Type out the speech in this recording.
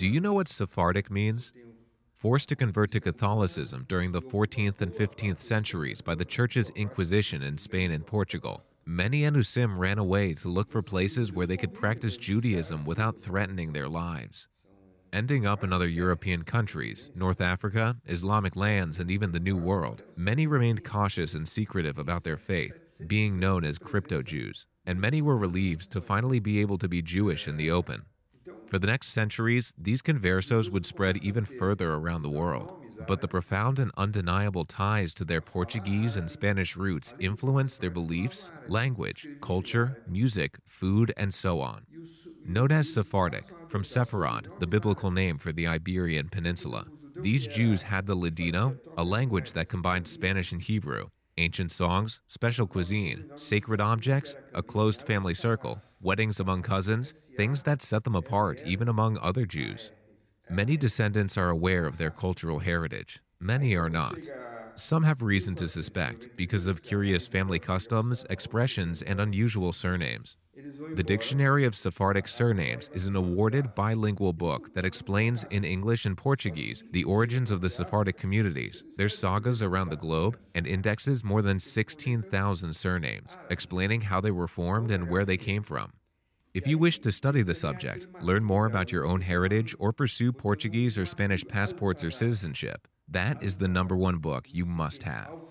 Do you know what Sephardic means? Forced to convert to Catholicism during the 14th and 15th centuries by the Church's Inquisition in Spain and Portugal, many Anusim ran away to look for places where they could practice Judaism without threatening their lives. Ending up in other European countries, North Africa, Islamic lands, and even the New World, many remained cautious and secretive about their faith, being known as crypto Jews, and many were relieved to finally be able to be Jewish in the open. For the next centuries, these conversos would spread even further around the world. But the profound and undeniable ties to their Portuguese and Spanish roots influenced their beliefs, language, culture, music, food, and so on. Known as Sephardic, from Sepharad, the biblical name for the Iberian Peninsula, these Jews had the Ladino, a language that combined Spanish and Hebrew, ancient songs, special cuisine, sacred objects, a closed family circle, weddings among cousins, things that set them apart even among other Jews. Many descendants are aware of their cultural heritage, many are not. Some have reason to suspect because of curious family customs, expressions, and unusual surnames. The Dictionary of Sephardic Surnames is an awarded bilingual book that explains in English and Portuguese the origins of the Sephardic communities, their sagas around the globe, and indexes more than 16,000 surnames, explaining how they were formed and where they came from. If you wish to study the subject, learn more about your own heritage, or pursue Portuguese or Spanish passports or citizenship, that is the number one book you must have.